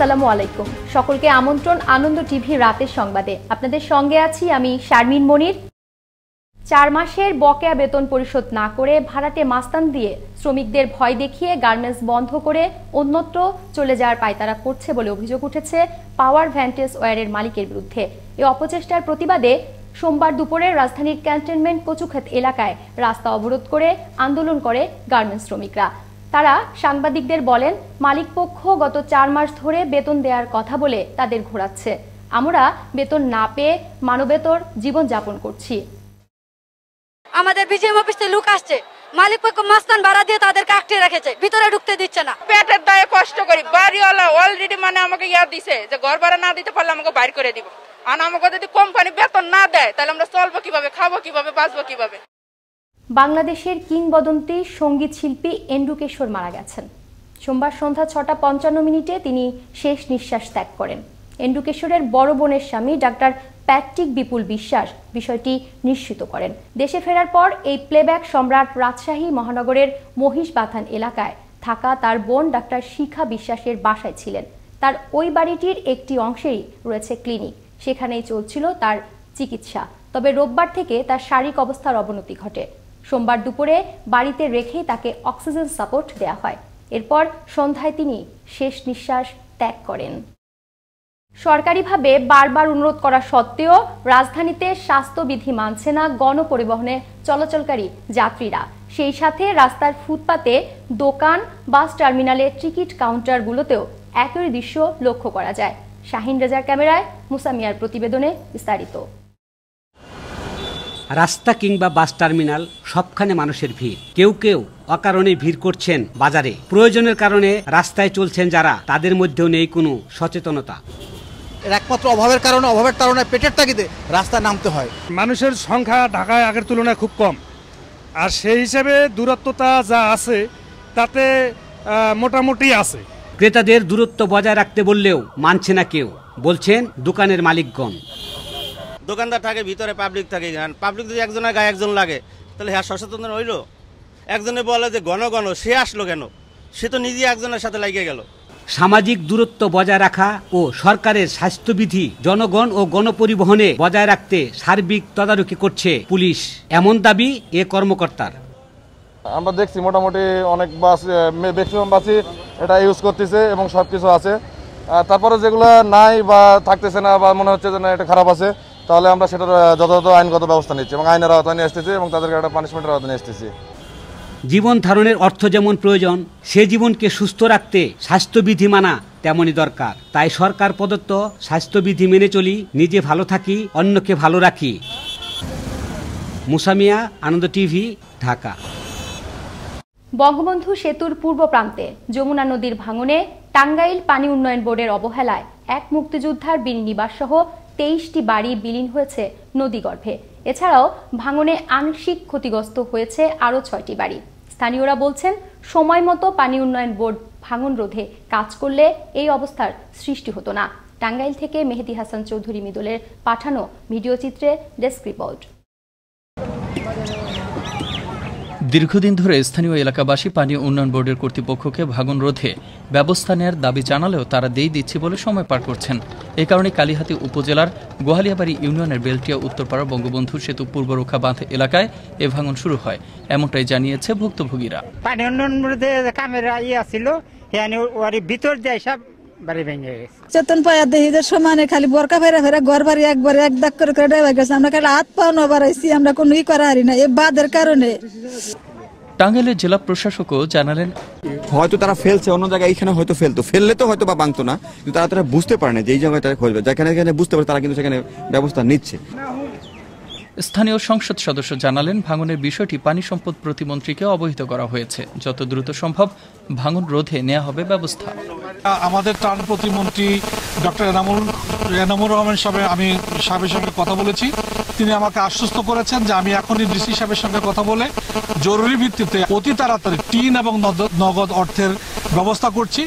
আসসালামু আলাইকুম সকলকে আমন্ত্রণ আনন্দ টিভি রাতের সংবাদে আপনাদের সঙ্গে আছি আমি শারমিন মনির চার মাসের বকেয়া বেতন পরিশোধ না করে ভাড়াটে মাস্তান দিয়ে শ্রমিকদের ভয় দেখিয়ে গার্মেন্টস বন্ধ করে অন্যত্র চলে যাওয়ার পায়তারা করছে বলে অভিযোগ উঠেছে পাওয়ার ভ্যান্টেজ ওয়ারের মালিকের বিরুদ্ধে এই অপচেষ্টার প্রতিবাদে সোমবার দুপুরে রাজধানীর ক্যান্টনমেন্ট কচুক্ষেত এলাকায় রাস্তা অবরোধ করে আন্দোলন করে গার্মেন্টস শ্রমিকরা তারা সাংবাদিকদের বলেন মালিকপক্ষ গত চার মাস ধরে বেতন দেওয়ার কথা বলে তাদের ঘোরাচ্ছে আমরা বেতন না পেয়ে মানবেতর জীবনযাপন করছি আমাদের বিজেপি অফিস থেকে লোক আসছে মালিক পক্ষ মাস্তান ভাড়া দিয়ে তাদের আটকে রেখেছে ভিতরে ঢুকতে দিচ্ছে না পেটের দায়ে কষ্ট করি বাড়িওয়ালা অলরেডি মানে আমাকে ইয়া দিছে যে ঘর ভাড়া না দিতে পারলে আমাকে বাইর করে দিব আর আমাকে যদি কোম্পানি বেতন না দেয় তাহলে আমরা চলবো কিভাবে খাবো কিভাবে বাঁচবো কিভাবে বাংলাদেশের কিংবদন্তি সঙ্গীত শিল্পী এন্ডুকেশ্বর মারা গেছেন সোমবার সন্ধ্যা ছটা পঞ্চান্ন মিনিটে তিনি শেষ নিঃশ্বাস ত্যাগ করেন এন্ডুকেশ্বরের বড় বোনের স্বামী ডাক্তার প্যাট্রিক বিপুল বিশ্বাস বিষয়টি নিশ্চিত করেন দেশে ফেরার পর এই প্লেব্যাক সম্রাট রাজশাহী মহানগরের মহিষবাথান এলাকায় থাকা তার বোন ডাক্তার শিখা বিশ্বাসের বাসায় ছিলেন তার ওই বাড়িটির একটি অংশেই রয়েছে ক্লিনিক সেখানেই চলছিল তার চিকিৎসা তবে রোববার থেকে তার শারীরিক অবস্থার অবনতি ঘটে সোমবার দুপুরে বাড়িতে রেখেই তাকে অক্সিজেন সাপোর্ট দেয়া হয় এরপর সন্ধ্যায় তিনি শেষ নিঃশ্বাস ত্যাগ করেন সরকারিভাবে বারবার অনুরোধ করা সত্ত্বেও রাজধানীতে স্বাস্থ্যবিধি মানছে না গণপরিবহনে চলাচলকারী যাত্রীরা সেই সাথে রাস্তার ফুটপাতে দোকান বাস টার্মিনালে টিকিট কাউন্টারগুলোতেও একই দৃশ্য লক্ষ্য করা যায় শাহিন রেজার ক্যামেরায় মুসামিয়ার প্রতিবেদনে বিস্তারিত রাস্তা কিংবা বাস টার্মিনাল সবখানে মানুষের ভিড় কেউ কেউ অকারণে ভিড় করছেন বাজারে প্রয়োজনের কারণে রাস্তায় চলছেন যারা তাদের মধ্যেও নেই কোনো সচেতনতা এর একমাত্র অভাবের কারণে অভাবের কারণে পেটের তাগিদে রাস্তায় নামতে হয় মানুষের সংখ্যা ঢাকায় আগের তুলনায় খুব কম আর সেই হিসেবে দূরত্বতা যা আছে তাতে মোটামুটি আছে ক্রেতাদের দূরত্ব বজায় রাখতে বললেও মানছে না কেউ বলছেন দোকানের মালিকগণ দোকানদার থাকে ভিতরে পাবলিক থাকে পাবলিক যদি একজনের গায়ে একজন লাগে তাহলে হ্যাঁ সচেতন হইলো একজনে বলে যে গণ গণ সে আসলো কেন সে তো নিজে একজনের সাথে লাগিয়ে গেল সামাজিক দূরত্ব বজায় রাখা ও সরকারের স্বাস্থ্যবিধি জনগণ ও গণপরিবহনে বজায় রাখতে সার্বিক তদারকি করছে পুলিশ এমন দাবি এ কর্মকর্তার আমরা দেখছি মোটামুটি অনেক বাস ম্যাক্সিমাম বাসই এটা ইউজ করতেছে এবং সব কিছু আছে তারপরে যেগুলো নাই বা থাকতেছে না বা মনে হচ্ছে যে না এটা খারাপ আছে তাহলে আমরা সেটার যথাযথ আইনগত ব্যবস্থা নিচ্ছি এবং আইনের আওতায় নিয়ে এবং তাদেরকে একটা পানিশমেন্টের আওতায় নিয়ে জীবন ধারণের অর্থ যেমন প্রয়োজন সে জীবনকে সুস্থ রাখতে স্বাস্থ্যবিধি মানা তেমনই দরকার তাই সরকার প্রদত্ত স্বাস্থ্যবিধি মেনে চলি নিজে ভালো থাকি অন্যকে ভালো রাখি মুসামিয়া আনন্দ টিভি ঢাকা বঙ্গবন্ধু সেতুর পূর্ব প্রান্তে যমুনা নদীর ভাঙনে টাঙ্গাইল পানি উন্নয়ন বোর্ডের অবহেলায় এক মুক্তিযোদ্ধার বীর নিবাস সহ তেইশটি বাড়ি বিলীন হয়েছে নদীগর্ভে এছাড়াও ভাঙনে আংশিক ক্ষতিগ্রস্ত হয়েছে আরও ছয়টি বাড়ি স্থানীয়রা বলছেন সময় মতো পানি উন্নয়ন বোর্ড ভাঙন রোধে কাজ করলে এই অবস্থার সৃষ্টি হতো না টাঙ্গাইল থেকে মেহেদি হাসান চৌধুরী মিদলের পাঠানো ভিডিওচিত্রে ডেস্ক রিপোর্ট দীর্ঘদিন ধরে স্থানীয় এলাকাবাসী পানি উন্নয়ন বোর্ডের কর্তৃপক্ষকে ভাগন রোধে ব্যবস্থা নেয়ার দাবি জানালেও তারা দেই দিচ্ছে বলে সময় পার করছেন এ কারণে কালীহাতি উপজেলার গোহালিয়াবাড়ি ইউনিয়নের বেলটিয়া উত্তরপাড়া বঙ্গবন্ধু সেতু পূর্বরক্ষা বাঁধ এলাকায় এ ভাঙন শুরু হয় এমনটাই জানিয়েছে ভুক্তভোগীরা পানীয় উন্নয়ন কামেরা ইয়ে ছিল ভিতর সব বাড়ি ভেঙে গেছে চেতন পায়া যে সমানে খালি বরকা ফেরা ফেরা ঘর বাড়ি একবার এক দাগ করে করে ডেবে গেছে আমরা খালি হাত পাও না আমরা কোনো ই করা হারি না এই বাদের কারণে টাঙ্গাইলের জেলা প্রশাসকও জানালেন হয়তো তারা ফেলছে অন্য জায়গায় এখানে হয়তো ফেলতো ফেললে তো হয়তো বা ভাঙতো না কিন্তু তারা তারা বুঝতে পারে না যে এই জায়গায় তারা যেখানে যেখানে বুঝতে পারে তারা কিন্তু সেখানে ব্যবস্থা নিচ্ছে স্থানীয় সংসদ সদস্য জানালেন ভাঙনের বিষয়টি পানি সম্পদ প্রতিমন্ত্রীকে অবহিত করা হয়েছে যত দ্রুত সম্ভব ভাঙন রোধে নেওয়া হবে ব্যবস্থা আমাদের ত্রাণ প্রতিমন্ত্রী ডক্টর এনামুল এনামুর রহমান সাহেব আমি সাহেবের সঙ্গে কথা বলেছি তিনি আমাকে আশ্বস্ত করেছেন যে আমি এখনই ডিসি সাহেবের সঙ্গে কথা বলে জরুরি ভিত্তিতে অতি তাড়াতাড়ি টিন এবং নগদ অর্থের ব্যবস্থা করছি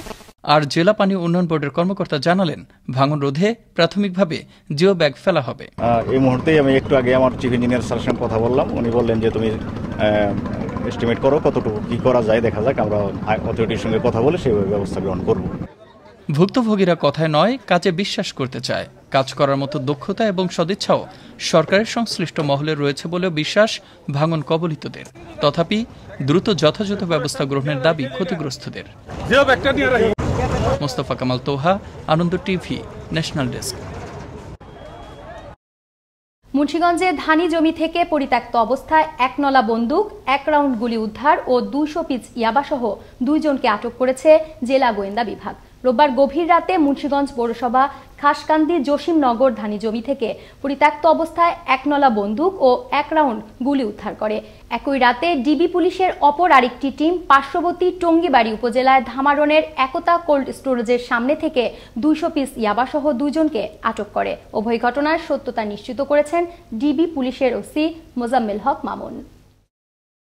আর জেলা পানি উন্নয়ন বোর্ডের কর্মকর্তা জানালেন ভাঙন রোধে প্রাথমিকভাবে জিও ব্যাগ ফেলা হবে এই মুহূর্তেই আমি একটু আগে আমার চিফ ইঞ্জিনিয়ার স্যারের সঙ্গে কথা বললাম উনি বললেন যে তুমি এস্টিমেট করো কতটুকু কি করা যায় দেখা যাক আমরা অথরিটির সঙ্গে কথা বলে সেইভাবে ব্যবস্থা গ্রহণ করব ভুক্তভোগীরা কথায় নয় কাজে বিশ্বাস করতে চায় কাজ করার মতো দক্ষতা এবং সদিচ্ছাও সরকারের সংশ্লিষ্ট মহলে রয়েছে বলেও বিশ্বাস ভাঙন কবলিতদের তথাপি দ্রুত যথাযথ ব্যবস্থা গ্রহণের দাবি ক্ষতিগ্রস্তদের Mostafa Kamal Toha Ananda TV national desk মুন্সীগঞ্জে ধানি জমি থেকে পরিত্যক্ত অবস্থায় নলা বন্দুক এক রাউন্ড গুলি উদ্ধার ও দুইশো পিচ ইয়াবাসহ দুইজনকে আটক করেছে জেলা গোয়েন্দা বিভাগ রোববার গভীর রাতে মুন্সীগঞ্জ পৌরসভা খাসকান্দি জসিমনগর ধানি জমি থেকে পরিত্যক্ত অবস্থায় একনলা বন্দুক ও এক রাউন্ড গুলি উদ্ধার করে একই রাতে ডিবি পুলিশের অপর আরেকটি টিম পার্শ্ববর্তী টঙ্গিবাড়ি উপজেলায় ধামারণের একতা কোল্ড স্টোরেজের সামনে থেকে দুইশো পিস ইয়াবাসহ দুজনকে আটক করে উভয় ঘটনার সত্যতা নিশ্চিত করেছেন ডিবি পুলিশের ওসি মোজাম্মেল হক মামুন